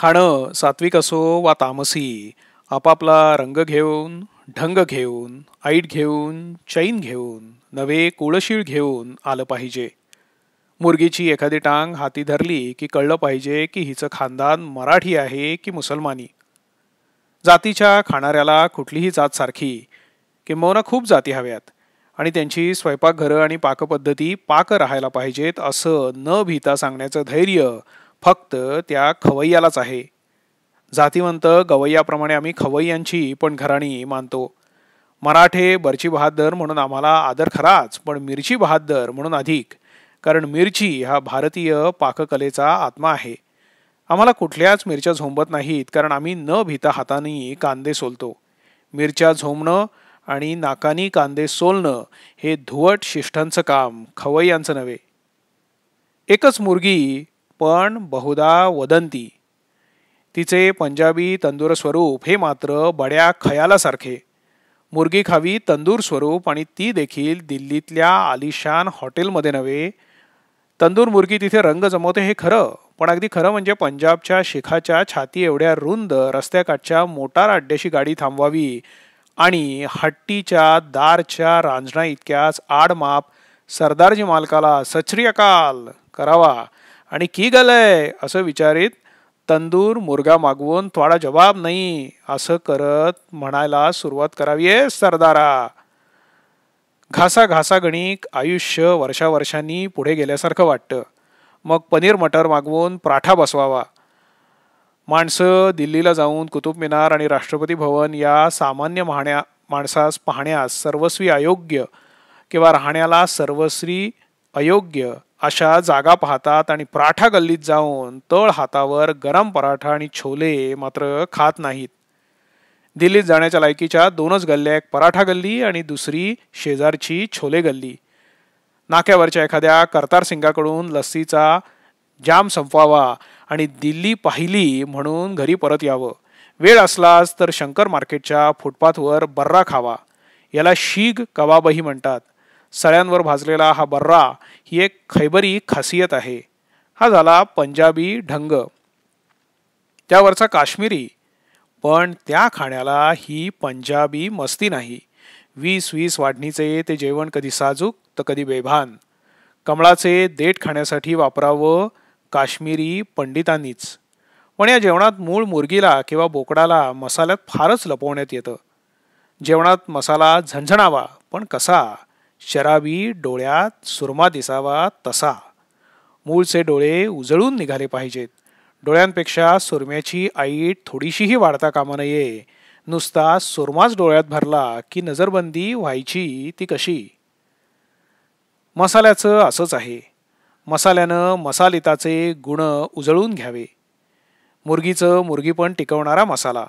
खाणं सात्विक असो वा तामसी आपापला रंग घेऊन ढंग घेऊन आईट घेऊन चैन घेऊन नवे कुळशीळ घेऊन आलं पाहिजे मुर्गीची एखादी टांग हाती धरली की कळलं पाहिजे की हिचं खानदान मराठी आहे की मुसलमानी जातीच्या खाणाऱ्याला कुठलीही जात सारखी किंबहुना खूप जाती हव्यात आणि त्यांची स्वयंपाकघरं आणि पाकपद्धती पाक राहायला पाहिजेत असं न भीता सांगण्याचं धैर्य फक्त त्या खवय्यालाच आहे जातीवंत गवय्याप्रमाणे आम्ही खवैयांची पण घराणी मानतो मराठे बरची बहादर म्हणून आम्हाला आदर खराच पण मिरची बहादर म्हणून अधिक कारण मिरची हा भारतीय पाककलेचा आत्मा आहे आम्हाला कुठल्याच मिरच्या झोंबत नाहीत कारण आम्ही न भिता हाताने कांदे सोलतो मिरच्या झोंबणं आणि नाकानी कांदे सोलणं हे धुवट शिष्टांचं काम खवय्यांचं नव्हे एकच मुर्गी पण बहुधा वदंती तिचे पंजाबी तंदूर स्वरूप हे मात्र बड्या खयालासारखे मुर्गी खावी तंदूर स्वरूप आणि ती देखील दिल्लीतल्या आलिशान हॉटेलमध्ये नव्हे तंदूर मुर्गी तिथे रंग जमवते हे खरं पण अगदी खरं म्हणजे पंजाबच्या शिखाच्या छाती एवढ्या रुंद रस्त्याकाठच्या मोटार अड्ड्याशी गाडी थांबवावी आणि हट्टीच्या दारच्या रांजणा इतक्याच आडमाप सरदारजी मालकाला सचरी अकाल करावा आणि की गलय असं विचारित तंदूर मुर्गा मागवून थोडा जबाब नाही असं करत म्हणायला सुरुवात करावी आहे सरदारा घासा घासा गणिक आयुष्य वर्षावर्षांनी पुढे गेल्यासारखं वाटतं मग पनीर मटर मागवून पराठा बसवावा माणसं दिल्लीला जाऊन कुतुब मिनार आणि राष्ट्रपती भवन या सामान्य म्हण्या माणसास पाहण्यास सर्वस्वी अयोग्य किंवा राहण्याला सर्वस्वी अयोग्य अशा जागा पाहतात आणि पराठा गल्लीत जाऊन तळ हातावर गरम पराठा आणि छोले मात्र खात नाहीत दिल्लीत जाण्याच्या लायकीच्या दोनच गल्ल्या एक पराठा गल्ली आणि दुसरी शेजारची छोले गल्ली नाक्यावरच्या एखाद्या करतार सिंगाकडून लस्सीचा जाम संपवावा आणि दिल्ली पाहिली म्हणून घरी परत यावं वेळ असलाच तर शंकर मार्केटच्या फुटपाथवर बर्रा खावा याला शीग कबाबही म्हणतात सळ्यांवर भाजलेला हा बर्रा ही एक खैबरी खासियत आहे हा झाला पंजाबी ढंग त्यावरचा काश्मीरी पण त्या खाण्याला ही पंजाबी मस्ती नाही वीस वीस वाढणीचे ते जेवण कधी साजूक तर कधी बेभान कमळाचे देठ खाण्यासाठी वापरावं काश्मीरी पंडितांनीच पण या जेवणात मूळ मुर्गीला किंवा बोकडाला मसाल्यात फारच लपवण्यात येतं जेवणात मसाला झणझणावा पण कसा शराबी डोळ्यात सुरमा दिसावा तसा मूळचे डोळे उजळून निघाले पाहिजेत डोळ्यांपेक्षा सुरम्याची आईट थोडीशीही वाढता कामा नये नुसता सुरमाच डोळ्यात भरला की नजरबंदी व्हायची ती कशी मसाल्याचं असंच आहे मसाल्यानं मसालिताचे गुण उजळून घ्यावे मुर्गीचं मुर्गीपण टिकवणारा मसाला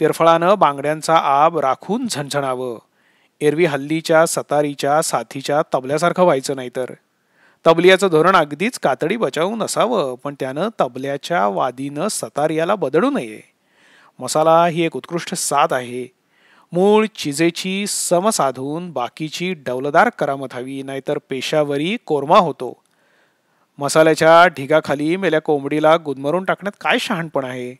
तिरफळानं बांगड्यांचा आब राखून झणझणावं एरवी हल्लीच्या सतारीच्या साथीच्या तबल्यासारखं व्हायचं नाही तर तबलियाचं धोरण अगदीच कातडी बचावून असावं पण त्यानं तबल्याच्या वादीनं सतारियाला बदलू नये मसाला ही एक उत्कृष्ट साथ आहे मूळ चिजेची सम साधून बाकीची डौलदार करामत हवी नाहीतर पेशावरी कोरमा होतो मसाल्याच्या ढिगाखाली मेल्या कोंबडीला गुदमरून टाकण्यात काय शहाणपण आहे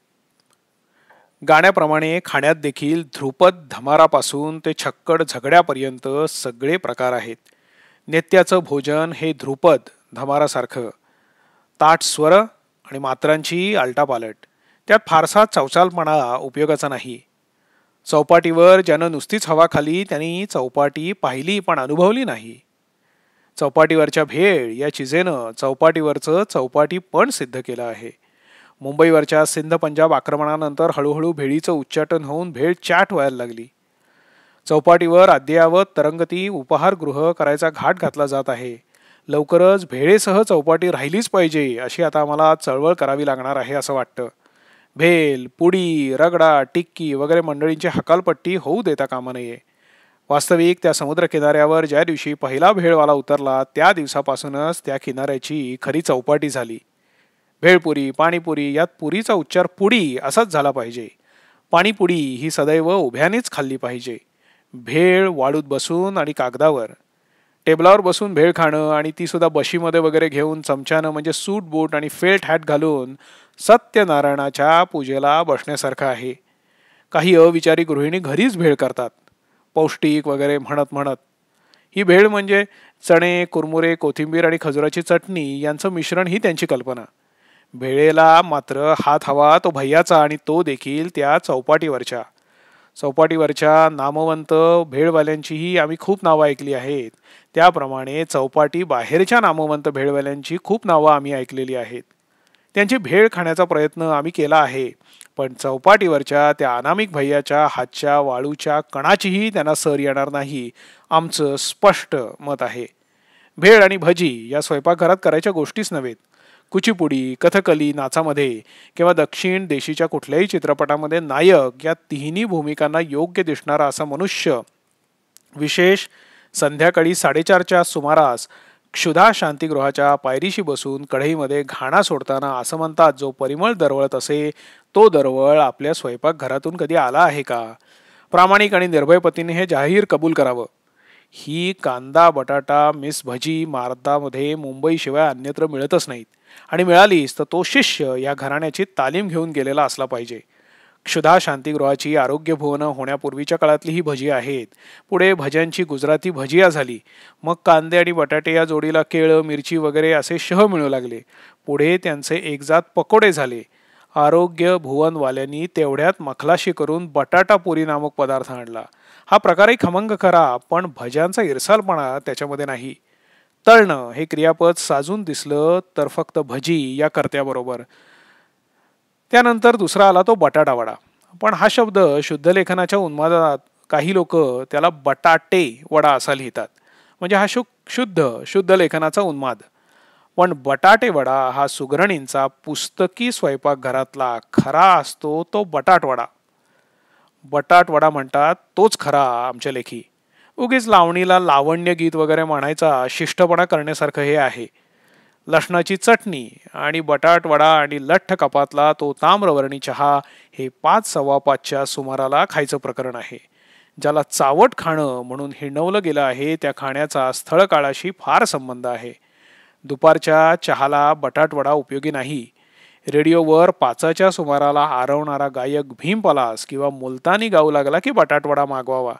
गाण्याप्रमाणे खाण्यात देखील ध्रुपद धमारापासून ते छक्कड झगड्यापर्यंत सगळे प्रकार आहेत नेत्याचं भोजन हे ध्रुपद धमारासारखं ताट स्वर आणि मात्रांची आलटापालट त्यात फारसा चौचालपणा उपयोगाचा नाही चौपाटीवर ज्यानं नुसतीच हवा खाली त्यांनी चौपाटी पाहिली पण अनुभवली नाही चौपाटीवरच्या भेळ या चिजेनं चौपाटीवरचं चौपाटी पण सिद्ध केलं आहे मुंबईवरच्या सिंध पंजाब आक्रमणानंतर हळूहळू भेळीचं उच्चाटन होऊन भेळ चाट व्हायला लागली चौपाटीवर अद्ययावत तरंगती उपहारगृह करायचा घाट घातला जात आहे लवकरच भेळेसह चौपाटी राहिलीच पाहिजे अशी आता आम्हाला चळवळ करावी लागणार आहे असं वाटतं भेल पुडी रगडा टिक्की वगैरे मंडळींची हकालपट्टी होऊ देता कामा नये वास्तविक त्या समुद्र किनाऱ्यावर ज्या दिवशी पहिला भेळवाला उतरला त्या दिवसापासूनच त्या किनाऱ्याची खरी चौपाटी झाली भेळपुरी पाणीपुरी यात पुरीचा उच्चार पुडी असाच झाला पाहिजे पाणीपुडी ही सदैव उभ्यानेच खाल्ली पाहिजे भेळ वाळूत बसून आणि कागदावर टेबलावर बसून भेळ खाणं आणि ती सुद्धा बशीमध्ये वगैरे घेऊन चमच्यानं म्हणजे सूट बूट आणि फेल्ट हॅट घालून सत्यनारायणाच्या पूजेला बसण्यासारखं आहे काही अविचारी गृहिणी घरीच भेळ करतात पौष्टिक वगैरे म्हणत म्हणत ही भेळ म्हणजे चणे कुरमुरे कोथिंबीर आणि खजुराची चटणी यांचं मिश्रण ही त्यांची कल्पना भेळेला मात्र हात हवा तो भैयाचा आणि तो देखील त्या चौपाटीवरच्या चौपाटीवरच्या नामवंत भेळवाल्यांचीही आम्ही खूप नावं ऐकली आहेत त्याप्रमाणे चौपाटी बाहेरच्या नामवंत भेळवाल्यांची खूप नावं आम्ही ऐकलेली आहेत त्यांची भेळ खाण्याचा प्रयत्न आम्ही केला आहे पण चौपाटीवरच्या त्या अनामिक भैयाच्या हातच्या वाळूच्या कणाचीही त्यांना सर येणार नाही आमचं स्पष्ट मत आहे भेळ आणि भजी या स्वयंपाकघरात करायच्या गोष्टीच नव्हेत कुचीपुडी कथकली नाचामध्ये किंवा दक्षिण देशीच्या कुठल्याही चित्रपटामध्ये नायक या तिन्ही भूमिकांना योग्य दिसणारा असा मनुष्य विशेष संध्याकाळी साडेचारच्या सुमारास क्षुधा शांतिगृहाच्या पायरीशी बसून कढईमध्ये घाणा सोडताना असं म्हणतात जो परिमळ दरवळत असे तो दरवळ आपल्या स्वयंपाकघरातून कधी आला आहे का प्रामाणिक आणि निर्भयपतीने हे जाहीर कबूल करावं ही कांदा बटाटा मिस भजी मारतामध्ये मुंबईशिवाय अन्यत्र मिळतच नाहीत आणि मिळालीस तर तो शिष्य या घराण्याची तालीम घेऊन गेलेला असला पाहिजे क्षुधा शांतीगृहाची आरोग्य भुवनं होण्यापूर्वीच्या काळातली ही भजी आहेत पुढे भज्यांची गुजराती भजिया झाली मग कांदे आणि बटाटे या जोडीला केळं मिरची वगैरे असे शह मिळू लागले पुढे त्यांचे एकजात पकोडे झाले आरोग्य भुवनवाल्यांनी तेवढ्यात मखलाशी करून बटाटा पुरी नामक पदार्थ आणला हा प्रकारही खमंग करा पण भज्यांचा इरसालपणा त्याच्यामध्ये नाही तळणं हे क्रियापद साजून दिसलं तर फक्त भजी या कर्त्याबरोबर त्यानंतर दुसरा आला तो बटाटावडा पण हा शब्द शुद्धलेखनाच्या उन्मादात काही लोक त्याला बटाटे वडा असा लिहितात म्हणजे हा शु शुद्ध शुद्ध लेखनाचा उन्माद पण बटाटे वडा हा सुगरणींचा पुस्तकी स्वयंपाकघरातला खरा असतो तो बटाटवडा बटाटवडा म्हणतात तोच खरा आमच्या लेखी उगीच लावणीला लावण्य गीत वगैरे म्हणायचा शिष्टपणा करण्यासारखं हे आहे लसणाची चटणी आणि बटाटवडा आणि लठ्ठ कपातला तो ताम्रवर्णी चहा हे पाच सव्वा पाचच्या सुमाराला खायचं प्रकरण आहे ज्याला चावट खाणं म्हणून हिणवलं गेलं आहे त्या खाण्याचा स्थळकाळाशी फार संबंध आहे दुपारच्या चहाला बटाटवडा उपयोगी नाही रेडिओवर पाचाच्या सुमाराला आरवणारा गायक भीम पलास किंवा मुलतानी गाऊ लागला की बटाटवडा मागवावा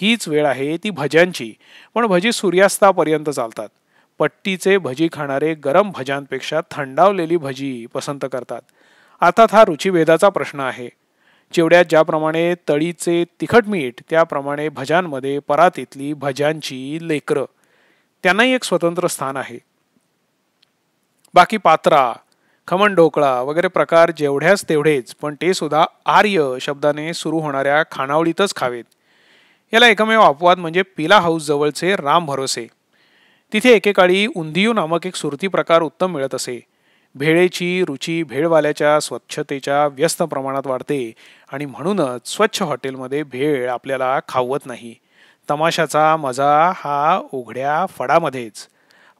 हीच वेळ आहे ती भज्यांची पण भजी सूर्यास्तापर्यंत चालतात पट्टीचे भजी खाणारे गरम भज्यांपेक्षा थंडावलेली भजी पसंत करतात अर्थात हा रुचिभेदाचा प्रश्न आहे चिवड्यात ज्याप्रमाणे तळीचे तिखट मीठ त्याप्रमाणे भज्यांमध्ये परातीतली भज्यांची लेकरं त्यांनाही एक स्वतंत्र स्थान आहे बाकी पात्रा खमण ढोकळा वगैरे प्रकार जेवढ्याच तेवढेच पण ते सुद्धा आर्य शब्दाने सुरू होणाऱ्या खाणावळीतच खावेत याला एकमेव अपवाद म्हणजे पिला हाऊस जवळचे राम भरोसे तिथे एकेकाळी उंदियू नामक एक सुरती प्रकार उत्तम मिळत असे भेळेची रुची भेळवाल्याच्या स्वच्छतेच्या व्यस्त प्रमाणात वाढते आणि म्हणूनच स्वच्छ हॉटेलमध्ये भेळ आपल्याला खावत नाही तमाशाचा मजा हा उघड्या फडामध्येच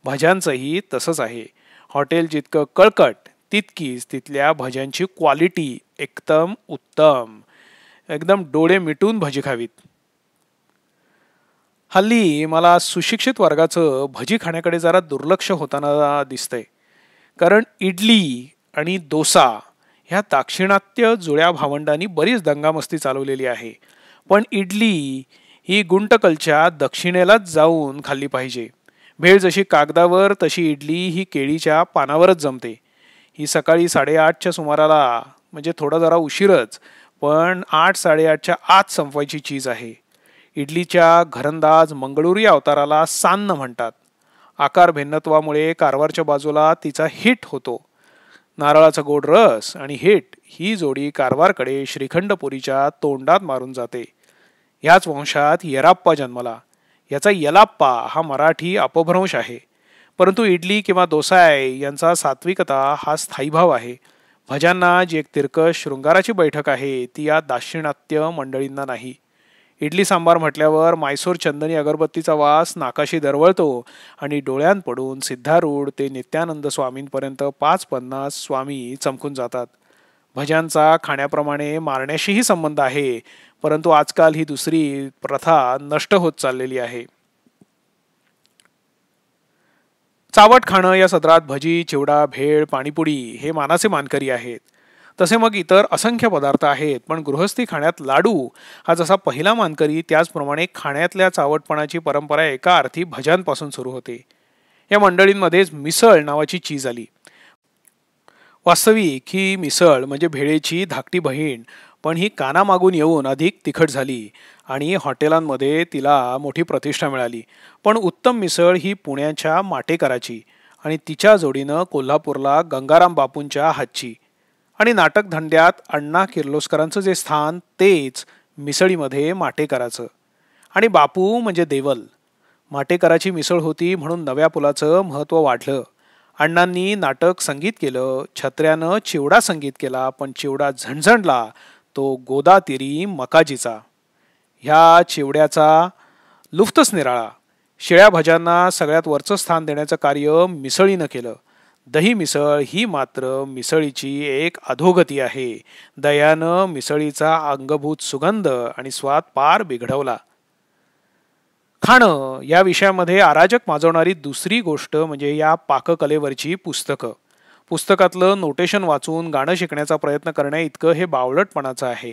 भज्यांचंही तसंच आहे हॉटेल जितकं कळकट तितकीच तिथल्या भज्यांची क्वालिटी एकदम उत्तम एकदम डोळे मिटून भजी खावीत हल्ली मला सुशिक्षित वर्गाचं भजी खाण्याकडे जरा दुर्लक्ष होताना दिसतंय कारण इडली आणि डोसा ह्या दाक्षिणात्य जुळ्या भावंडांनी बरीच दंगामस्ती चालवलेली आहे पण इडली ही गुंटकलच्या दक्षिणेलाच जाऊन खाल्ली पाहिजे भेळ जशी कागदावर तशी इडली ही केळीच्या पानावरच जमते ही सकाळी साडेआठच्या सुमाराला म्हणजे थोडा जरा उशीरच पण आठ साडेआठच्या आत संपवायची चीज आहे इडलीच्या घरंदाज मंगळुरी अवताराला सान्न म्हणतात आकार भिन्नत्वामुळे कारवारच्या बाजूला तिचा हिट होतो नारळाचा गोड रस आणि हिट ही जोडी कारवारकडे श्रीखंडपुरीच्या तोंडात मारून जाते याच वंशात येराप्पा जन्मला याचा यलाप्पा हा मराठी अपभ्रंश आहे परंतु इडली किंवा दोसाय यांचा सात्विकता हा स्थायीभाव आहे भजांना जी एक तिरकस शृंगाराची बैठक आहे ती या दाक्षिणात्य मंडळींना नाही इडली सांबार म्हटल्यावर मायसोर चंदनी अगरबत्तीचा वास नाकाशी दरवळतो आणि डोळ्यांपडून सिद्धारूढ ते नित्यानंद स्वामींपर्यंत पाच पन्नास स्वामी चमकून जातात भज्यांचा खाण्याप्रमाणे मारण्याशीही संबंध आहे परंतु आजकाल ही दुसरी प्रथा नष्ट होत चाललेली आहे चावट खाणं या सदरात भजी चिवडा भेळ पाणीपुरी हे मानाचे मानकरी आहेत तसे मग इतर असंख्य पदार्थ आहेत पण गृहस्थी खाण्यात लाडू हा जसा पहिला मानकरी त्याचप्रमाणे खाण्यातल्या चावटपणाची परंपरा एका अर्थी भजांपासून सुरू होते या मंडळींमध्येच मिसळ नावाची चीज आली वास्तविक ही मिसळ म्हणजे भेळेची धाकटी बहीण पण ही कानामागून येऊन अधिक तिखट झाली आणि हॉटेलांमध्ये तिला मोठी प्रतिष्ठा मिळाली पण उत्तम मिसळ ही पुण्याच्या माटेकराची आणि तिच्या जोडीनं कोल्हापूरला गंगाराम बापूंच्या हातची आणि धंड्यात अण्णा किर्लोस्करांचं जे स्थान तेच मिसळीमध्ये माटेकराचं आणि बापू म्हणजे देवल माटेकराची मिसळ होती म्हणून नव्या पुलाचं महत्त्व वाढलं अण्णांनी नाटक संगीत केलं छत्र्यानं चिवडा संगीत केला पण चिवडा झणझणला तो गोदातिरी मकाजीचा ह्या चिवड्याचा लुफ्तच निराळा शिळ्या भज्यांना सगळ्यात वरचं स्थान देण्याचं कार्य मिसळीनं केलं दही मिसळ ही मात्र मिसळीची एक अधोगती आहे दयानं मिसळीचा अंगभूत सुगंध आणि स्वाद पार बिघडवला खाणं या विषयामध्ये अराजक माजवणारी दुसरी गोष्ट म्हणजे या पाककलेवरची पुस्तकं पुस्तकातलं नोटेशन वाचून गाणं शिकण्याचा प्रयत्न करण्या इतकं हे बावळटपणाचं आहे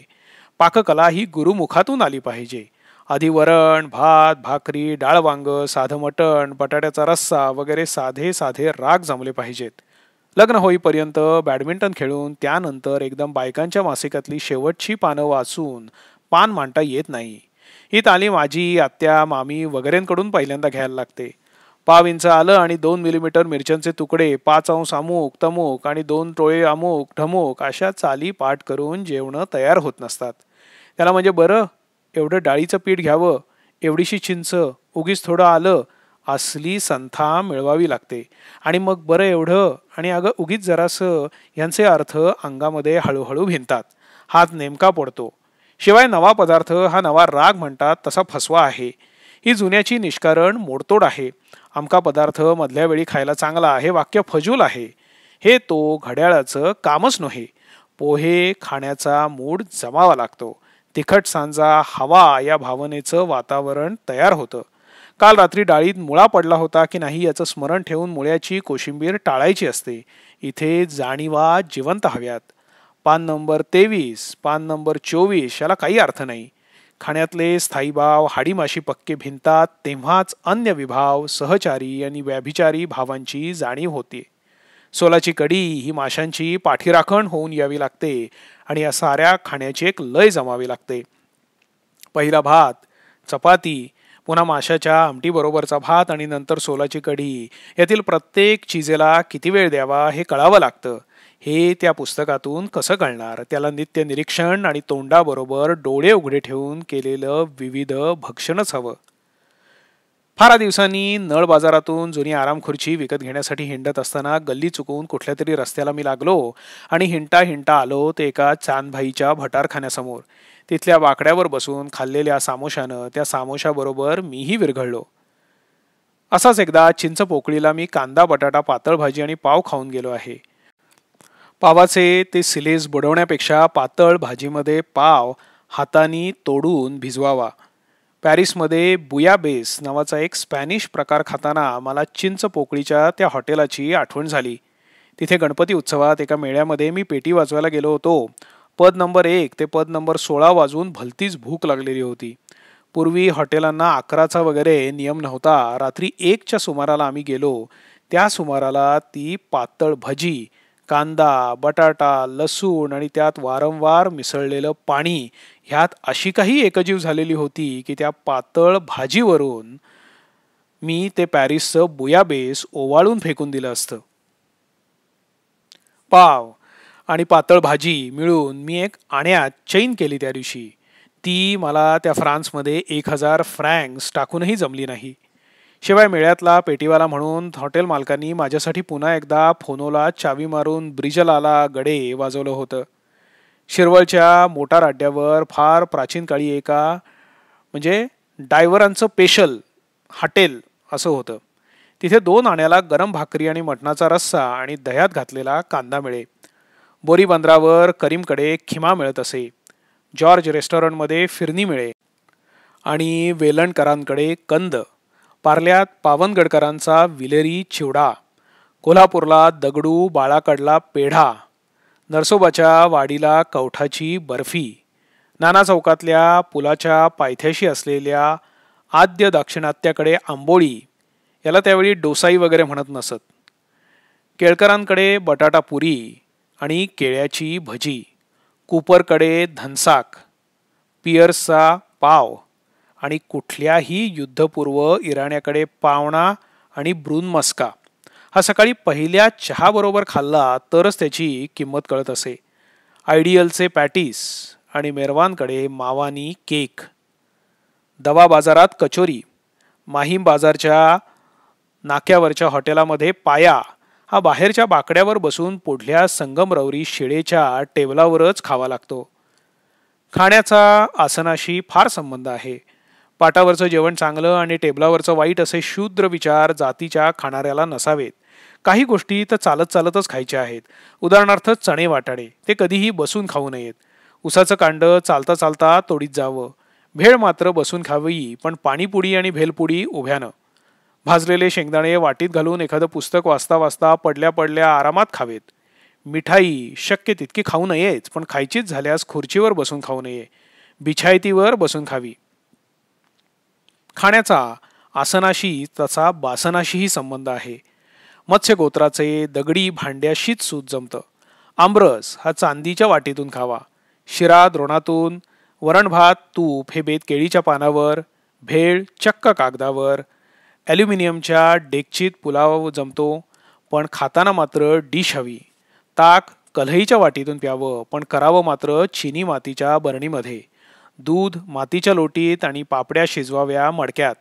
पाककला ही गुरुमुखातून आली पाहिजे आधी वरण भात भाकरी डाळ वांग साधं मटण बटाट्याचा रस्सा वगैरे साधे साधे राग जमले पाहिजेत लग्न होईपर्यंत बॅडमिंटन खेळून त्यानंतर एकदम बायकांच्या मासिकातली शेवटची पानं वाचून पान मांडता येत नाही ही तालीम आजी आत्या मामी वगैरेंकडून पहिल्यांदा घ्यायला लागते पाव इंच आलं आणि दोन मिलीमीटर मिरच्यांचे तुकडे पाच अंश अमुक तमुक आणि दोन टोळे अमुक ढमुक अशा चाली पाठ करून जेवणं तयार होत नसतात त्याला म्हणजे बरं एवढं डाळीचं पीठ घ्यावं एवढीशी चिंच उगीच थोडं आलं असली संथा मिळवावी लागते आणि मग बरं एवढं आणि अगं उगीच जरासं यांचे अर्थ अंगामध्ये हळूहळू भिनतात हात नेमका पडतो शिवाय नवा पदार्थ हा नवा राग म्हणतात तसा फसवा आहे ही जुन्याची निष्कारण मोडतोड आहे अमका पदार्थ मधल्या वेळी खायला चांगला आहे वाक्य फजूल आहे हे तो घड्याळाचं कामच नव्हे पोहे खाण्याचा मूड जमावा लागतो तिखट सांजा हवा या भावनेचं वातावरण तयार होतं काल रात्री डाळीत मुळा पडला होता की नाही याचं स्मरण ठेवून मुळ्याची कोशिंबीर टाळायची असते इथे जाणीवा जिवंत हव्यात पान नंबर तेवीस पान नंबर चोवीस याला काही अर्थ नाही खाण्यातले स्थायीभाव हाडीमाशी पक्के भिंतात तेव्हाच अन्य विभाव सहचारी आणि व्याभिचारी भावांची जाणीव होते सोलाची कडी ही माशांची पाठीराखण होऊन यावी लागते आणि या साऱ्या खाण्याची एक लय जमावी लागते पहिला भात चपाती पुन्हा माशाच्या आमटीबरोबरचा भात आणि नंतर सोलाची कढी यातील प्रत्येक चिजेला किती वेळ द्यावा हे कळावं लागतं हे त्या पुस्तकातून कसं कळणार त्याला नित्य निरीक्षण आणि तोंडाबरोबर डोळे उघडे ठेवून केलेलं विविध भक्षणच हवं फारा दिवसांनी नळ बाजारातून जुनी आराम खुर्ची विकत घेण्यासाठी हिंडत असताना गल्ली चुकून कुठल्या तरी रस्त्याला मी लागलो आणि हिंटा हिंटा आलो ते एका चांदभाईच्या भटारखान्यासमोर तिथल्या वाकड्यावर बसून खाल्लेल्या सामोशानं त्या सामोशाबरोबर मीही विरघळलो असाच एकदा चिंच पोकळीला मी कांदा बटाटा पातळ भाजी आणि पाव खाऊन गेलो आहे पावाचे ते सिलेज बुडवण्यापेक्षा पातळ भाजीमध्ये पाव हाताने तोडून भिजवावा पॅरिसमध्ये बुयाबेस नावाचा एक स्पॅनिश प्रकार खाताना मला चिंच पोकळीच्या त्या हॉटेलाची आठवण झाली तिथे गणपती उत्सवात एका मेळ्यामध्ये मी पेटी वाजवायला गेलो होतो पद नंबर एक ते पद नंबर सोळा वाजून भलतीच भूक लागलेली होती पूर्वी हॉटेलांना अकराचा वगैरे नियम नव्हता रात्री एकच्या सुमाराला आम्ही गेलो त्या सुमाराला ती पातळ भजी कांदा बटाटा लसूण आणि त्यात वारंवार मिसळलेलं पाणी ह्यात अशी काही एकजीव झालेली होती की त्या पातळ भाजीवरून मी ते पॅरिसचं बुयाबेस ओवाळून फेकून दिलं असतं पाव आणि पातळ भाजी मिळून मी एक आण्यात चैन केली त्या दिवशी ती मला त्या फ्रान्समध्ये एक हजार फ्रँक्स टाकूनही जमली नाही शिवाय मेळ्यातला पेटीवाला म्हणून हॉटेल मालकांनी माझ्यासाठी पुन्हा एकदा फोनोला चावी मारून ब्रिजलाला गडे वाजवलं होतं शिरवळच्या मोटार अड्ड्यावर फार प्राचीन काळी एका म्हणजे डायव्हरांचं पेशल हॉटेल असं होतं तिथे दोन आण्याला गरम भाकरी आणि मटणाचा रस्सा आणि दह्यात घातलेला कांदा मिळे बोरी बंदरावर करीमकडे खिमा मिळत असे जॉर्ज रेस्टॉरंटमध्ये फिरणी मिळे आणि वेलणकरांकडे कंद पारल्यात पावनगडकरांचा विलेरी चिवडा कोल्हापूरला दगडू बाळाकडला पेढा नरसोबाच्या वाडीला कवठाची बर्फी नाना चौकातल्या पुलाच्या पायथ्याशी असलेल्या आद्य दाक्षिणात्याकडे आंबोळी याला त्यावेळी डोसाई वगैरे म्हणत नसत केळकरांकडे बटाटा पुरी आणि केळ्याची भजी कुपरकडे धनसाक पियर्सचा पाव आणि कुठल्याही युद्धपूर्व इराण्याकडे पावणा आणि ब्रून मस्का हा सकाळी पहिल्या चहाबरोबर खाल्ला तरच त्याची किंमत कळत असे आयडियलचे पॅटीस आणि मेरवानकडे मावानी केक दवा बाजारात कचोरी माहीम बाजारच्या नाक्यावरच्या हॉटेलामध्ये पाया हा बाहेरच्या बाकड्यावर बसून पुढल्या संगमरवरी शिळेच्या टेबलावरच खावा लागतो खाण्याचा आसनाशी फार संबंध आहे पाटावरचं जेवण चांगलं आणि टेबलावरचं वाईट असे शूद्र विचार जातीच्या खाणाऱ्याला नसावेत काही गोष्टी तर चालत चालतच खायच्या आहेत उदाहरणार्थ चणे वाटाडे ते कधीही बसून खाऊ नयेत उसाचं कांड चालता चालता तोडीत जावं भेळ मात्र बसून खावी पण पाणीपुडी आणि भेलपुडी उभ्यानं भाजलेले शेंगदाणे वाटीत घालून एखादं पुस्तक वाचता वाचता पडल्या पडल्या आरामात खावेत मिठाई शक्य तितकी खाऊ नयेच पण खायचीच झाल्यास खुर्चीवर बसून खाऊ नये बिछायतीवर बसून खावी खाण्याचा आसनाशी तसा बासनाशीही संबंध आहे मत्स्यगोत्राचे दगडी शीत सूत जमतं आमरस हा चांदीच्या वाटीतून खावा शिरा द्रोणातून वरणभात तूप हे बेत केळीच्या पानावर भेळ चक्क कागदावर ॲल्युमिनियमच्या डेकचीत पुलाव जमतो पण खाताना मात्र डिश हवी ताक कलईच्या वाटीतून प्यावं पण करावं मात्र चिनी मातीच्या बरणीमध्ये दूध मातीच्या लोटीत आणि पापड्या शिजवाव्या मडक्यात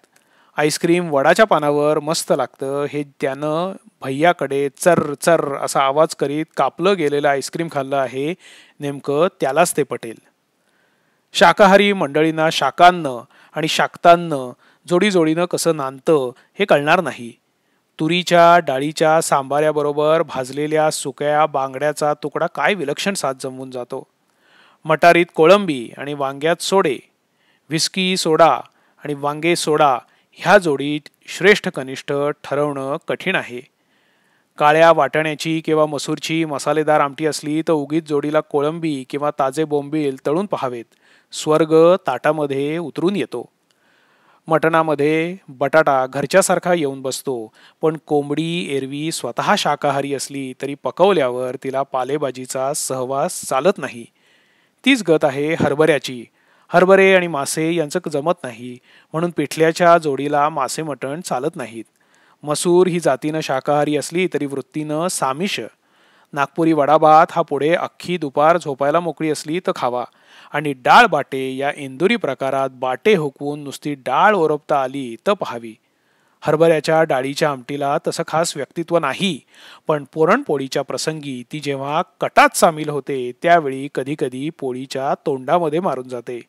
आईस्क्रीम वडाच्या पानावर मस्त लागतं हे त्यानं भैयाकडे चर चर असा आवाज करीत कापलं गेलेलं आईस्क्रीम खाल्लं आहे नेमकं त्यालाच ते पटेल शाकाहारी मंडळींना शाकांनं आणि शाक्तांनं जोडीजोडीनं कसं नांदतं हे कळणार नाही तुरीच्या डाळीच्या सांबाऱ्याबरोबर भाजलेल्या सुक्या बांगड्याचा तुकडा काय विलक्षण साथ जमवून जातो मटारीत कोळंबी आणि वांग्यात सोडे व्हिस्की सोडा आणि वांगे सोडा ह्या जोडीत श्रेष्ठ कनिष्ठ ठरवणं कठीण आहे काळ्या वाटण्याची किंवा मसूरची मसालेदार आमटी असली तर उगीच जोडीला कोळंबी किंवा ताजे बोंबील तळून पहावेत स्वर्ग ताटामध्ये उतरून येतो मटणामध्ये बटाटा घरच्यासारखा येऊन बसतो पण कोंबडी एरवी स्वतः शाकाहारी असली तरी पकवल्यावर तिला पालेभाजीचा सहवास चालत नाही तीच गत आहे हरभऱ्याची हरभरे आणि मासे यांचं जमत नाही म्हणून पिठल्याच्या जोडीला मासे मटण चालत नाहीत मसूर ही जातीनं शाकाहारी असली तरी वृत्तीनं सामिश नागपुरी वडाभात हा पुढे अख्खी दुपार झोपायला मोकळी असली तर खावा आणि डाळ बाटे या इंदुरी प्रकारात बाटे हुकवून नुसती डाळ ओरपता आली तर पहावी हरभऱ्याच्या डाळीच्या आमटीला तसं खास व्यक्तित्व नाही पण पुरणपोळीच्या प्रसंगी ती जेव्हा कटात सामील होते त्यावेळी कधीकधी पोळीच्या तोंडामध्ये मारून जाते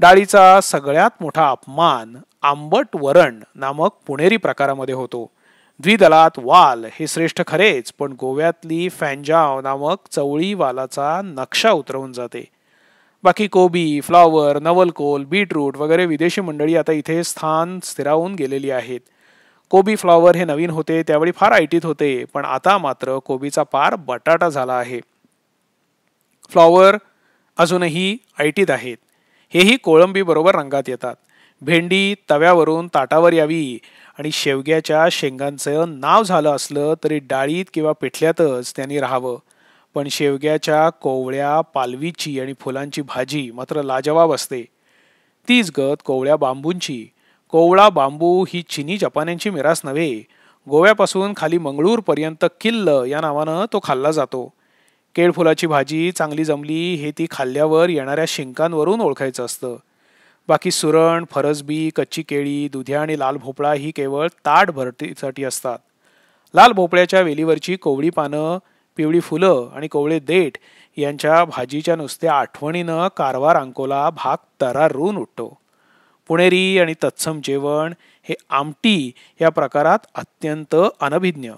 डाळीचा सगळ्यात मोठा अपमान आंबट वरण नामक पुणेरी प्रकारामध्ये होतो द्विदलात वाल हे श्रेष्ठ खरेच पण गोव्यातली फॅनजाव नामक चवळी वालाचा नक्षा उतरवून जाते बाकी कोबी फ्लॉवर नवलकोल बीटरूट वगैरे विदेशी मंडळी आता इथे स्थान स्थिरावून गेलेली आहेत कोबी फ्लॉवर हे नवीन होते त्यावेळी फार आयटीत होते पण आता मात्र कोबीचा पार बटाटा झाला आहे फ्लॉवर अजूनही आयटीत आहेत हेही कोळंबीबरोबर रंगात येतात भेंडी तव्यावरून ताटावर यावी आणि शेवग्याच्या शेंगांचं नाव झालं असलं तरी डाळीत किंवा पिठल्यातच त्यांनी राहावं पण शेवग्याच्या कोवळ्या पालवीची आणि फुलांची भाजी मात्र लाजवाब असते तीच गत कोवळ्या बांबूंची कोवळा बांबू ही चिनी जपान्यांची मिरास नव्हे गोव्यापासून खाली मंगळूरपर्यंत किल्ल या नावानं तो खाल्ला जातो केळफुलाची भाजी चांगली जमली हे ती खाल्ल्यावर येणाऱ्या शिंकांवरून ओळखायचं असतं बाकी सुरण फरसबी कच्ची केळी दुध्या आणि लाल भोपळा ही केवळ ताट भरतीसाठी असतात लाल भोपळ्याच्या वेलीवरची कोवळी पानं पिवळी फुलं आणि कोवळे देठ यांच्या भाजीच्या नुसत्या आठवणीनं कारवार अंकोला भाग तरारून उठतो पुणेरी आणि तत्सम जेवण हे आमटी या प्रकारात अत्यंत अनभिज्ञ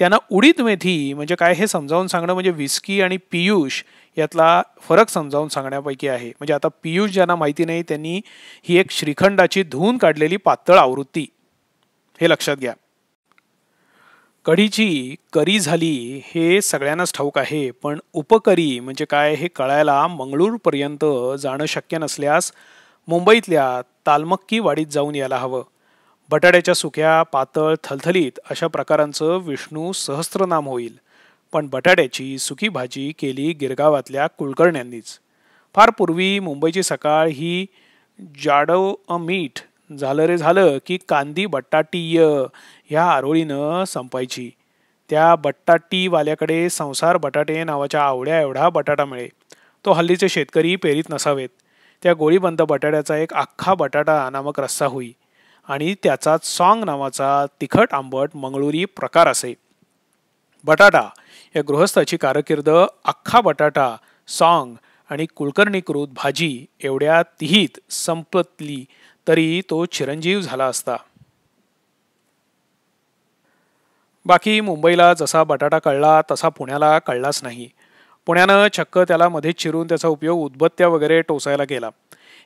त्यांना उडीद मेथी म्हणजे काय हे समजावून सांगणं म्हणजे विस्की आणि पियुष यातला फरक समजावून सांगण्यापैकी आहे म्हणजे आता पियुष ज्यांना माहिती नाही त्यांनी ही एक श्रीखंडाची धुवून काढलेली पातळ आवृत्ती हे लक्षात घ्या कढीची करी झाली हे सगळ्यांनाच ठाऊक आहे पण उपकरी म्हणजे काय हे कळायला मंगळूरपर्यंत जाणं शक्य नसल्यास मुंबईतल्या तालमक्की वाडीत जाऊन यायला हवं बटाट्याच्या सुक्या पातळ थलथलीत अशा प्रकारांचं विष्णू सहस्त्रनाम होईल पण बटाट्याची सुकी भाजी केली गिरगावातल्या कुलकर्ण्यांनीच फार पूर्वी मुंबईची सकाळ ही जाडव अ मीठ झालं रे झालं की कांदी बट्टाटीय ह्या आरोळीनं संपायची त्या बट्टाटीवाल्याकडे संसार बटाटे नावाच्या आवड्या एवढा बटाटा मिळे तो हल्लीचे शेतकरी पेरीत नसावेत त्या गोळीबंद बटाट्याचा एक अख्खा बटाटा नामक रस्सा होई आणि त्याचा सॉंग नावाचा तिखट आंबट मंगळुरी प्रकार असे बटाटा या गृहस्थाची कारकिर्द अख्खा बटाटा सॉंग आणि कुलकर्णीकृत भाजी एवढ्या तिहीत संपतली तरी तो चिरंजीव झाला असता बाकी मुंबईला जसा बटाटा कळला तसा पुण्याला कळलाच नाही पुण्यानं चक्क त्याला मध्ये चिरून त्याचा उपयोग उदबत्त्या वगैरे टोसायला केला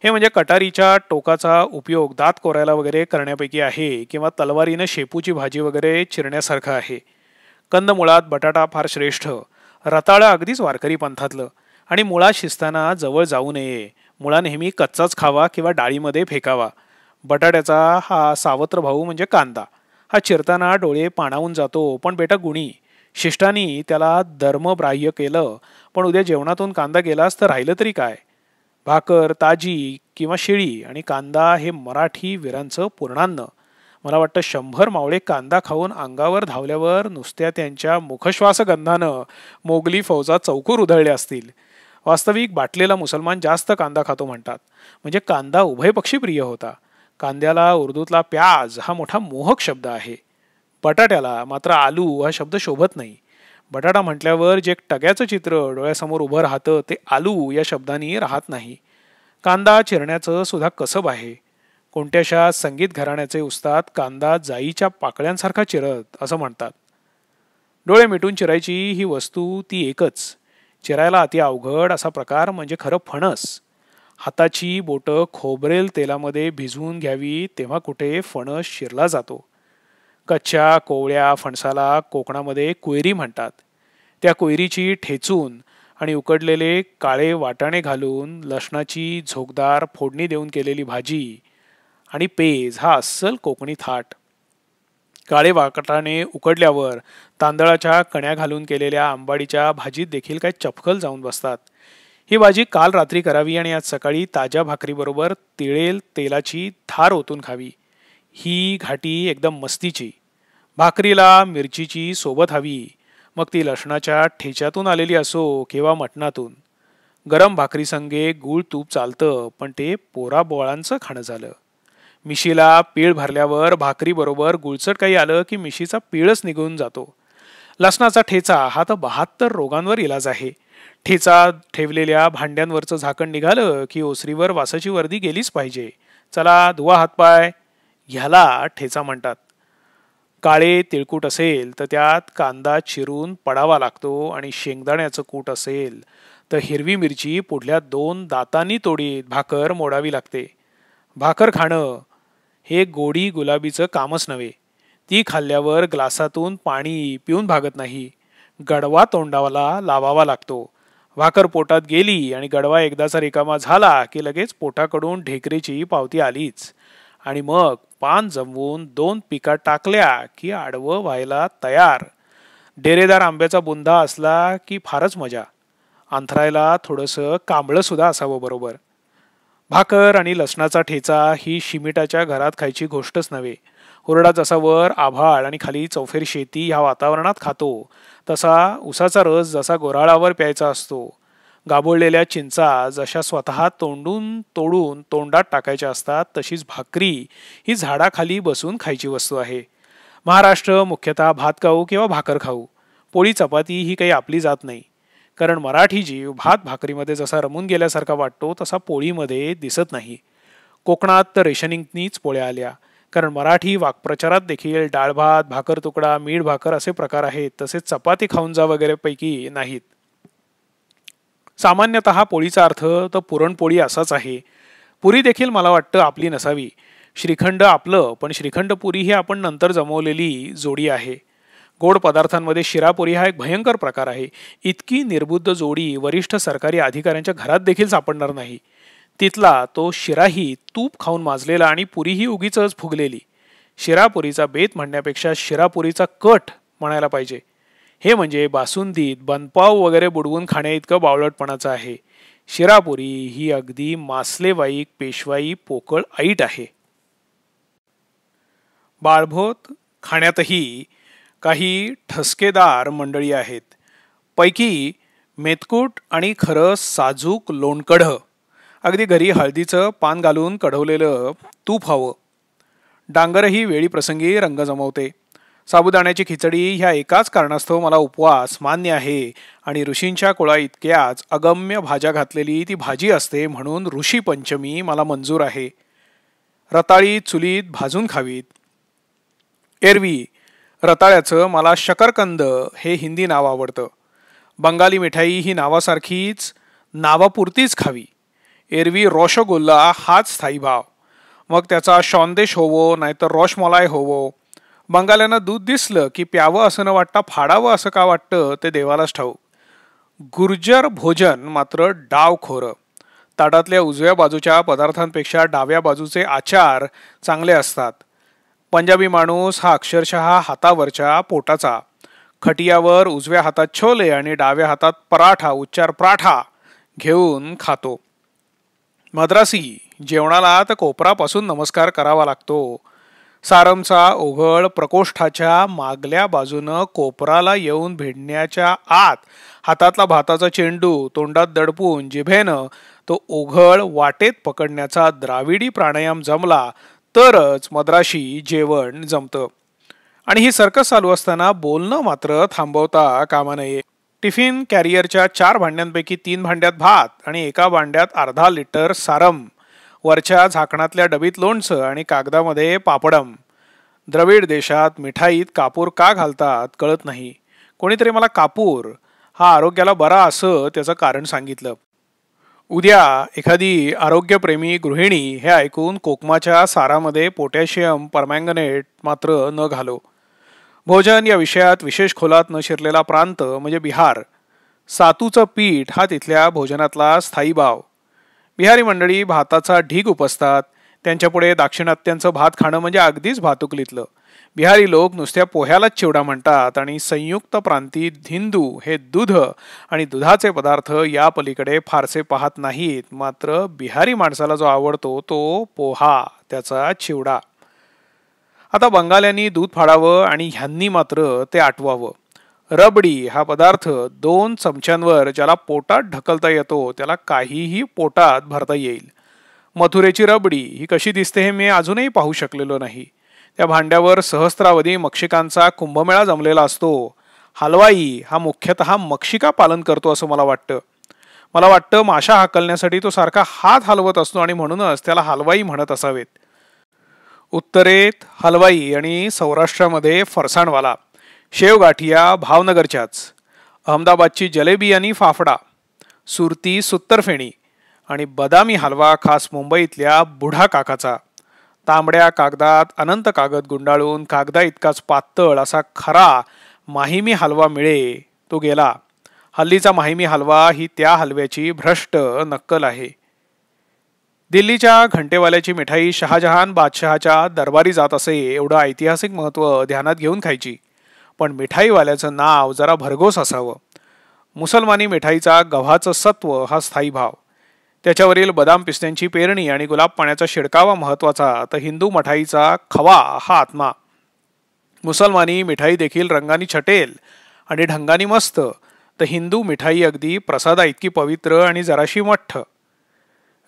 हे म्हणजे कटारीच्या टोकाचा उपयोग दात कोरायला वगैरे करण्यापैकी आहे किंवा तलवारीनं शेपूची भाजी वगैरे चिरण्यासारखं आहे कंदमुळात बटाटा फार श्रेष्ठ रताळं अगदीच वारकरी पंथातलं आणि मुळा शिजताना जवळ जाऊ नये मुळा नेहमी कच्चाच खावा किंवा डाळीमध्ये फेकावा बटाट्याचा हा सावत्र भाऊ म्हणजे कांदा हा चिरताना डोळे पाणावून जातो पण बेटा गुणी शिष्टानी त्याला धर्मब्राह्य केलं पण उद्या जेवणातून कांदा गेलास तर राहिलं तरी काय भाकर ताजी किंवा शेळी आणि कांदा हे मराठी वीरांचं पूर्णान्न मला वाटतं शंभर मावळे कांदा खाऊन अंगावर धावल्यावर नुसत्या त्यांच्या मुखश्वासगंधानं मोगली फौजा चौकूर उधळले असतील वास्तविक बाटलेला मुसलमान जास्त कांदा खातो म्हणतात म्हणजे कांदा उभयपक्षी प्रिय होता कांद्याला उर्दूतला प्याज हा मोठा मोहक शब्द आहे बटाट्याला मात्र आलू हा शब्द शोभत नाही बटाटा म्हटल्यावर जे टग्याचं चित्र डोळ्यासमोर उभं राहतं ते आलू या शब्दाने राहत नाही कांदा चिरण्याचं सुद्धा कसब आहे कोणत्याशा संगीत घराण्याचे उस्ताद कांदा जाईच्या पाकळ्यांसारखा चिरत असं म्हणतात डोळे मिटून चिरायची ही वस्तू ती एकच चिरायला अति अवघड असा प्रकार म्हणजे खरं फणस हाताची बोटं खोबरेल तेलामध्ये भिजवून घ्यावी तेव्हा कुठे फणस शिरला जातो कच्च्या कोवळ्या फणसाला कोकणामध्ये कोयरी म्हणतात त्या कोयरीची ठेचून आणि उकडलेले काळे वाटाणे घालून लसणाची झोकदार फोडणी देऊन केलेली भाजी आणि पेज हा अस्सल कोकणी थाट काळे वाटाणे उकडल्यावर तांदळाच्या कण्या घालून केलेल्या आंबाडीच्या भाजीत देखील काही चपखल जाऊन बसतात ही भाजी काल रात्री करावी आणि आज सकाळी ताज्या भाकरीबरोबर तिळेल तेलाची थार ओतून खावी ही घाटी एकदम मस्तीची भाकरीला मिरचीची सोबत हवी मग ती लसणाच्या ठेच्यातून आलेली असो किंवा मटणातून गरम भाकरी संगे गूळ तूप चालतं पण ते पोरा बोळांचं खाणं झालं मिशीला पीळ भरल्यावर भाकरीबरोबर गुळचट काही आलं की मिशीचा पीळच निघून जातो लसणाचा ठेचा हा तर बहात्तर रोगांवर इलाज आहे ठेचा ठेवलेल्या भांड्यांवरचं झाकण निघालं की ओसरीवर वासाची वर्दी गेलीच पाहिजे चला धुवा हातपाय ह्याला ठेचा म्हणतात काळे तिळकूट असेल तर त्यात कांदा चिरून पडावा लागतो आणि शेंगदाण्याचं कूट असेल तर हिरवी मिरची पुढल्या दोन दातांनी तोडीत भाकर मोडावी लागते भाकर खाणं हे गोडी गुलाबीचं कामच नव्हे ती खाल्ल्यावर ग्लासातून पाणी पिऊन भागत नाही गडवा तोंडावाला लावावा लागतो भाकर पोटात गेली आणि गडवा एकदाचा रिकामा झाला की लगेच पोटाकडून ढेकरेची पावती आलीच आणि मग पान जमवून दोन पिका टाकल्या की आडवं व्हायला तयार डेरेदार आंब्याचा बुंदा असला की फारच मजा अंथरायला थोडंसं कांबळंसुद्धा असावं बरोबर भाकर आणि लसणाचा ठेचा ही शिमिटाच्या घरात खायची गोष्टच नव्हे हुरडा जसा वर आभाळ आणि खाली चौफेर शेती ह्या वातावरणात खातो तसा उसाचा रस जसा गोराळावर प्यायचा असतो गाबोळलेल्या चिंचा जशा स्वतः तोंडून तोडून तोंडात टाकायच्या असतात तशीच भाकरी ही झाडाखाली बसून खायची वस्तू आहे महाराष्ट्र मुख्यतः भात खाऊ किंवा भाकर खाऊ पोळी चपाती ही काही आपली जात नाही कारण मराठी जीव भात भाकरीमध्ये जसा रमून गेल्यासारखा वाटतो तसा पोळीमध्ये दिसत नाही कोकणात तर रेशनिंगनीच पोळ्या आल्या कारण मराठी वाक्प्रचारात देखील डाळ भात भाकर तुकडा मीठ भाकर असे प्रकार आहेत तसेच चपाती खाऊन जा वगैरेपैकी नाहीत सामान्यत पोळीचा अर्थ तर पुरणपोळी असाच आहे पुरी देखील मला वाटतं आपली नसावी श्रीखंड आपलं पण श्रीखंड पुरी ही आपण नंतर जमवलेली जोडी आहे गोड पदार्थांमध्ये शिरापुरी हा एक भयंकर प्रकार आहे इतकी निर्बुद्ध जोडी वरिष्ठ सरकारी अधिकाऱ्यांच्या घरात देखील सापडणार नाही तिथला तो शिराही तूप खाऊन माजलेला आणि पुरीही उगीच फुगलेली शिरापुरीचा बेत म्हणण्यापेक्षा शिरापुरीचा कट म्हणायला पाहिजे हे म्हणजे बासुंदीत बनपाव वगैरे बुडवून खाणे इतकं बावळटपणाचं आहे शिरापुरी ही अगदी मासलेवाईक पेशवाई पोकळ आईट आहे बाळभोत खाण्यातही काही ठसकेदार मंडळी आहेत पैकी मेतकूट आणि खरं साजूक लोणकढ अगदी घरी हळदीचं पान घालून कढवलेलं तूप हवं डांगरही वेळी प्रसंगी रंग जमवते साबुदाण्याची खिचडी ह्या एकाच कारणास्तव मला उपवास मान्य आहे आणि ऋषींच्या कुळा इतक्याच अगम्य भाज्या घातलेली ती भाजी असते म्हणून ऋषी पंचमी मला मंजूर आहे रताळी चुलीत भाजून खावीत एरवी रताळ्याचं मला शकरकंद हे हिंदी नाव आवडतं बंगाली मिठाई ही नावासारखीच नावापुरतीच खावी एरवी रोशगोल्ला हाच स्थायी भाव मग त्याचा शॉंदेश होवो नाहीतर रोशमलाय होवो बंगाल्यांना दूध दिसलं की प्यावं असं न वाटता फाडावं असं का वाटतं ते देवालाच ठाऊ गुर्जर भोजन मात्र डाव खोरं ताटातल्या उजव्या बाजूच्या पदार्थांपेक्षा डाव्या बाजूचे आचार चांगले असतात पंजाबी माणूस हा अक्षरशः हातावरच्या पोटाचा खटियावर उजव्या हातात छोले आणि डाव्या हातात पराठा उच्चार पराठा घेऊन खातो मद्रासी जेवणाला तर कोपरापासून नमस्कार करावा लागतो सारमचा ओघळ प्रकोष्ठाच्या मागल्या बाजूनं कोपराला येऊन भिडण्याच्या आत हातातला भाताचा चेंडू तोंडात दडपून जिभेनं तो ओघळ वाटेत पकडण्याचा द्राविडी प्राणायाम जमला तरच मद्राशी जेवण जमतं आणि ही सर्कस चालू असताना बोलणं मात्र थांबवता कामा नये टिफिन कॅरियरच्या चार भांड्यांपैकी तीन भांड्यात भात आणि एका भांड्यात अर्धा लिटर सारम वरच्या झाकणातल्या डबीत लोणचं आणि कागदामध्ये पापडम द्रविड देशात मिठाईत कापूर का घालतात कळत नाही कोणीतरी मला कापूर हा आरोग्याला बरा असं त्याचं कारण सांगितलं उद्या एखादी आरोग्यप्रेमी गृहिणी हे ऐकून कोकमाच्या सारामध्ये पोटॅशियम परमँगनेट मात्र न घालो भोजन या विषयात विशेष खोलात न शिरलेला प्रांत म्हणजे बिहार सातूचं पीठ हा तिथल्या भोजनातला स्थायी भाव बिहारी मंडळी भाताचा ढीग उपसतात त्यांच्यापुढे दाक्षिणात्यांचं भात खाणं म्हणजे अगदीच भातुकलीतलं बिहारी लोक नुसत्या पोह्यालाच चिवडा म्हणतात आणि संयुक्त प्रांती हिंदू हे दूध आणि दुधाचे पदार्थ या पलीकडे फारसे पाहत नाहीत मात्र बिहारी माणसाला जो आवडतो तो पोहा त्याचा चिवडा आता बंगाल्यांनी दूध फाडावं आणि ह्यांनी मात्र ते आटवावं रबडी हा पदार्थ दोन चमच्यांवर ज्याला पोटात ढकलता येतो त्याला काहीही पोटात भरता येईल मथुरेची रबडी ही कशी दिसते हे मी अजूनही पाहू शकलेलो नाही त्या भांड्यावर सहस्रावधी मक्षिकांचा कुंभमेळा जमलेला असतो हलवाई हा मुख्यतः मक्षिका पालन करतो असं मला वाटतं मला वाटतं माशा हाकलण्यासाठी तो सारखा हात हलवत असतो आणि म्हणूनच त्याला हलवाई म्हणत असावेत उत्तरेत हलवाई आणि सौराष्ट्रामध्ये फरसाणवाला शेवगाठिया भावनगरच्याच अहमदाबादची जलेबी आणि फाफडा सुरती सुत्तरफेणी आणि बदामी हलवा खास मुंबईतल्या बुढा काकाचा तांबड्या कागदात अनंत कागद गुंडाळून कागदा इतकाच पातळ असा खरा माहिमी हलवा मिळे तो गेला हल्लीचा माहिमी हलवा ही त्या हलव्याची भ्रष्ट नक्कल आहे दिल्लीच्या घंटेवाल्याची मिठाई शहाजहान बादशहाच्या दरबारी जात असे एवढं ऐतिहासिक महत्त्व ध्यानात घेऊन खायची पण मिठाईवाल्याचं नाव जरा भरघोस असावं मुसलमानी मिठाईचा गव्हाचं सत्व हा स्थायी भाव त्याच्यावरील बदाम पिस्त्यांची पेरणी आणि गुलाब पाण्याचा शिडकावा महत्वाचा तर हिंदू मठाईचा खवा हा आत्मा मुसलमानी मिठाई देखील रंगानी छटेल आणि ढंगानी मस्त तर हिंदू मिठाई अगदी प्रसादा इतकी पवित्र आणि जराशी मठ्ठ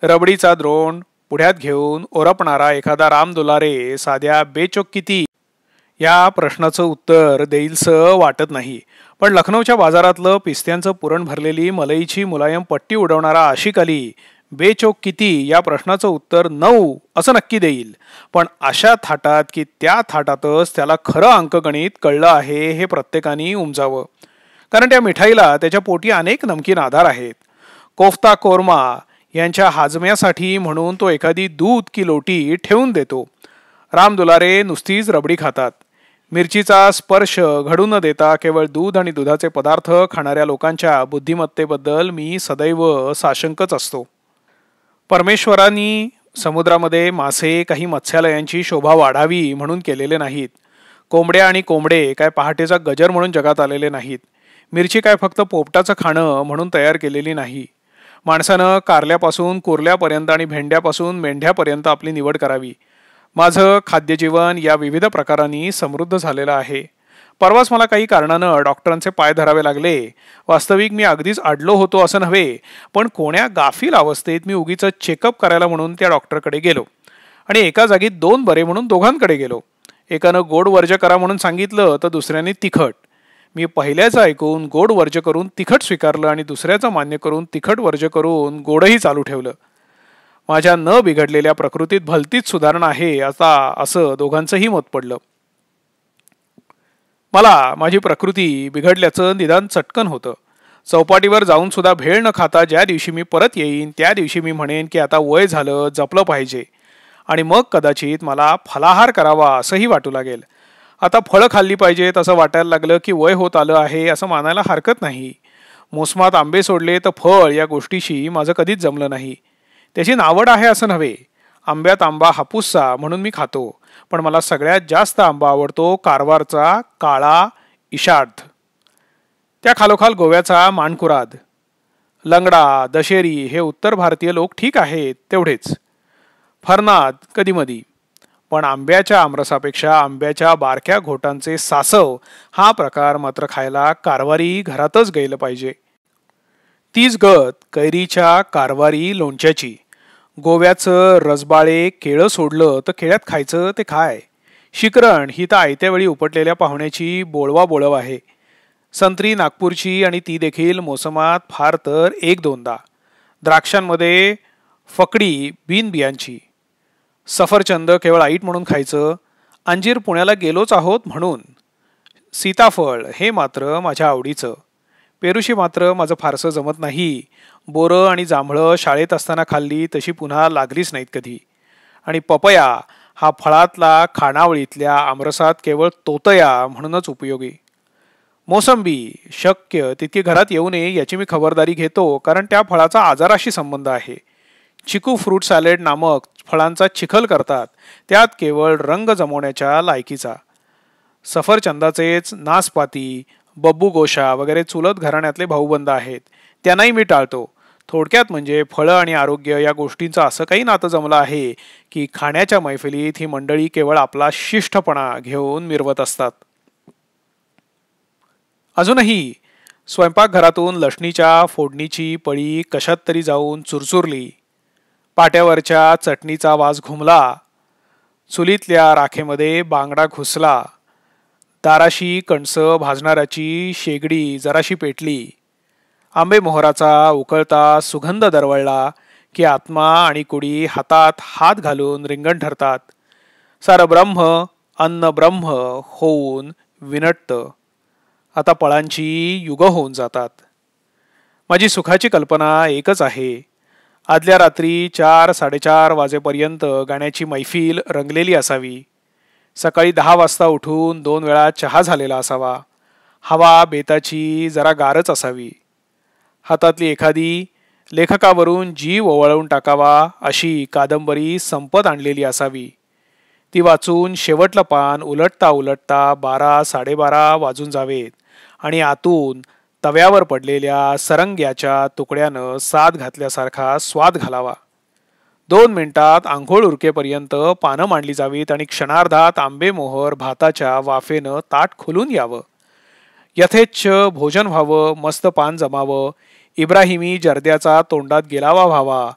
रबडीचा द्रोण पुढ्यात घेऊन ओरपणारा एखादा रामदुलारे साध्या बेचोक किती या प्रश्नाचं उत्तर देईलसं वाटत नाही पण लखनौच्या बाजारातलं पिस्त्यांचं पुरण भरलेली मलईची मुलायम पट्टी उडवणारा आशिक अली बेचोक किती या प्रश्नाचं उत्तर नऊ असं नक्की देईल पण अशा थाटात की त्या थाटातच त्याला खरं अंकगणित कळलं आहे हे प्रत्येकाने उमजावं कारण त्या मिठाईला त्याच्या पोटी अनेक नमकीन आधार आहेत कोफ्ता कोरमा यांच्या हाजम्यासाठी म्हणून तो एखादी दूध की लोटी ठेवून देतो राम दुलारे नुसतीच रबडी खातात मिरचीचा स्पर्श घडू न देता केवळ दूध आणि दुधाचे पदार्थ खाणाऱ्या लोकांच्या बुद्धिमत्तेबद्दल मी सदैव साशंकच असतो परमेश्वरांनी समुद्रामध्ये मासे काही मत्स्यालयांची शोभा वाढावी म्हणून केलेले नाहीत कोंबड्या आणि कोंबडे काय पहाटेचा गजर म्हणून जगात आलेले नाहीत मिरची काय फक्त पोपटाचं खाणं म्हणून तयार केलेली नाही माणसानं कारल्यापासून कुर्ल्यापर्यंत आणि भेंड्यापासून मेंढ्यापर्यंत आपली निवड करावी माझं खाद्यजीवन या विविध प्रकारांनी समृद्ध झालेलं आहे परवाच मला काही कारणानं डॉक्टरांचे पाय धरावे लागले वास्तविक मी अगदीच अडलो होतो असं नव्हे पण कोण्या गाफील अवस्थेत मी उगीच चेकअप करायला म्हणून त्या डॉक्टरकडे गेलो आणि एका जागी दोन बरे म्हणून दोघांकडे गेलो एकानं गोड वर्ज करा म्हणून सांगितलं तर दुसऱ्याने तिखट मी पहिल्याचं ऐकून गोड वर्ज करून तिखट स्वीकारलं आणि दुसऱ्याचं मान्य करून तिखट वर्ज करून गोडही चालू ठेवलं माझ्या न बिघडलेल्या प्रकृतीत भलतीच सुधारणा आहे आता असं दोघांचंही मत पडलं मला माझी प्रकृती बिघडल्याचं निदान चटकन होतं चौपाटीवर जाऊन सुद्धा भेळ न खाता ज्या दिवशी मी परत येईन त्या दिवशी मी म्हणेन की आता वय झालं जपलं पाहिजे आणि मग कदाचित मला फलाहार करावा असंही वाटू लागेल आता फळं खाल्ली पाहिजेत असं वाटायला लागलं की वय होत आलं आहे असं मानायला हरकत नाही मोसमात आंबे सोडले तर फळ या गोष्टीशी माझं कधीच जमलं नाही त्याची नावड आहे असं नव्हे आंब्यात आंबा हापूसचा म्हणून मी खातो पण मला सगळ्यात जास्त आंबा आवडतो कारवारचा काळा इशार्थ त्या खालोखाल गोव्याचा मानकुराद लंगडा दशेरी हे उत्तर भारतीय लोक ठीक आहेत तेवढेच फरनाद कधीमधी पण आंब्याच्या आमरसापेक्षा आंब्याच्या बारक्या घोटांचे सासव हा प्रकार मात्र खायला कारवारी घरातच गेलं पाहिजे तीच गत कैरीच्या कारवारी लोणच्याची गोव्याचं रसबाळे केळं सोडलं तर केळ्यात खायचं ते खाय शिकरण ही तर आयत्यावेळी उपटलेल्या पाहुण्याची बोळवा बोळव आहे संत्री नागपूरची आणि ती देखील मोसमात फार तर एक दोनदा द्राक्षांमध्ये फकडी बिनबियांची बियांची सफरचंद केवळ आईट म्हणून खायचं अंजीर पुण्याला गेलोच आहोत म्हणून सीताफळ हे मात्र माझ्या आवडीचं पेरूशी मात्र माझं फारसं जमत नाही बोरं आणि जांभळं शाळेत असताना खाल्ली तशी पुन्हा लागलीच नाहीत कधी आणि पपया हा फळातला खाणावळीतल्या आमरसात केवळ तोतया म्हणूनच उपयोगी मोसंबी शक्य तितकी घरात येऊ नये याची मी खबरदारी घेतो कारण त्या फळाचा आजाराशी संबंध आहे चिकू फ्रूट सॅलेड नामक फळांचा चिखल करतात त्यात केवळ रंग जमवण्याच्या लायकीचा सफरचंदाचेच नासपाती बब्बू गोशा वगैरे चुलत घराण्यातले भाऊबंद आहेत त्यांनाही मी टाळतो थोडक्यात म्हणजे फळं आणि आरोग्य या गोष्टींचं असं काही नातं जमलं आहे की खाण्याच्या मैफिलीत ही मंडळी केवळ आपला शिष्टपणा घेऊन मिरवत असतात अजूनही स्वयंपाकघरातून लसणीच्या फोडणीची पळी कशात तरी जाऊन चुरचुरली पाट्यावरच्या चटणीचा वास घुमला चुलीतल्या राखेमध्ये बांगडा घुसला ताराशी कणसं भाजणाऱ्याची शेगडी जराशी पेटली आंबे मोहराचा उकळता सुगंध दरवळला की आत्मा आणि कुडी हातात हात घालून रिंगण ठरतात सारं ब्रह्म अन्न ब्रह्म होऊन विनटत आता पळांची युग होऊन जातात माझी सुखाची कल्पना एकच आहे आदल्या रात्री चार साडेचार वाजेपर्यंत गाण्याची मैफिल रंगलेली असावी सकाळी दहा वाजता उठून दोन वेळा चहा झालेला असावा हवा बेताची जरा गारच असावी हातातली एखादी लेखकावरून जीव ओवळून टाकावा अशी कादंबरी संपत आणलेली असावी ती वाचून शेवटलं पान उलटता उलटता बारा साडेबारा वाजून जावेत आणि आतून तव्यावर पडलेल्या सरंग्याच्या तुकड्यानं साथ घातल्यासारखा स्वाद घालावा दोन मिनिटात आंघोळ उरकेपर्यंत पानं मांडली जावीत आणि क्षणार्धात आंबे मोहर भाताच्या वाफेनं ताट खोलून यावं यथेच्छ भोजन व्हावं मस्त पान जमावं इब्राहिमी जर्द्याचा तोंडात गेलावा व्हावा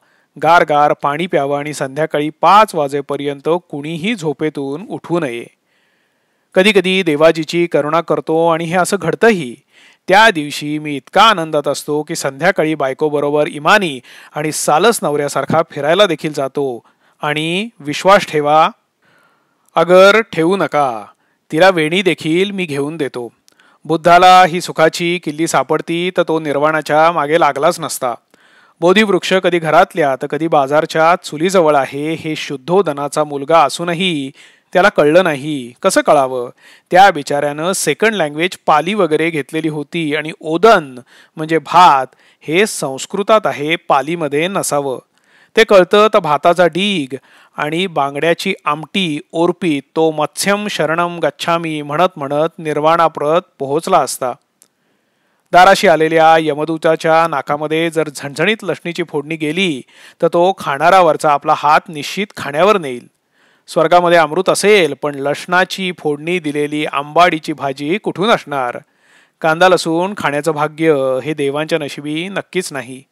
गार गार पाणी प्यावं आणि संध्याकाळी पाच वाजेपर्यंत कुणीही झोपेतून उठू नये कधी कधी देवाजीची करुणा करतो आणि हे असं घडतंही त्या दिवशी मी इतका आनंदात असतो की संध्याकाळी बायकोबरोबर इमानी आणि सालस नवऱ्यासारखा फिरायला देखील जातो आणि विश्वास ठेवा अगर ठेवू नका तिला वेणी देखील मी घेऊन देतो बुद्धाला ही सुखाची किल्ली सापडती तर तो निर्वाणाच्या मागे लागलाच नसता बोधीवृक्ष कधी घरातल्या तर कधी बाजारच्या चुलीजवळ आहे हे शुद्धोदनाचा मुलगा असूनही त्याला कळलं नाही कसं कळावं त्या बिचाऱ्यानं सेकंड लँग्वेज पाली वगैरे घेतलेली होती आणि ओदन म्हणजे भात हे संस्कृतात आहे पालीमध्ये नसावं ते कळतं तर भाताचा डीग आणि बांगड्याची आमटी ओरपी तो मत्स्यम शरणम गच्छामी म्हणत म्हणत निर्वाणाप्रत पोहोचला असता दाराशी आलेल्या यमदूताच्या नाकामध्ये जर झणझणीत लसणीची फोडणी गेली तर तो खाणारावरचा आपला हात निश्चित खाण्यावर नेईल स्वर्गामध्ये अमृत असेल पण लसणाची फोडणी दिलेली आंबाडीची भाजी कुठून असणार कांदा लसूण खाण्याचं भाग्य हे देवांच्या नशिबी नक्कीच नाही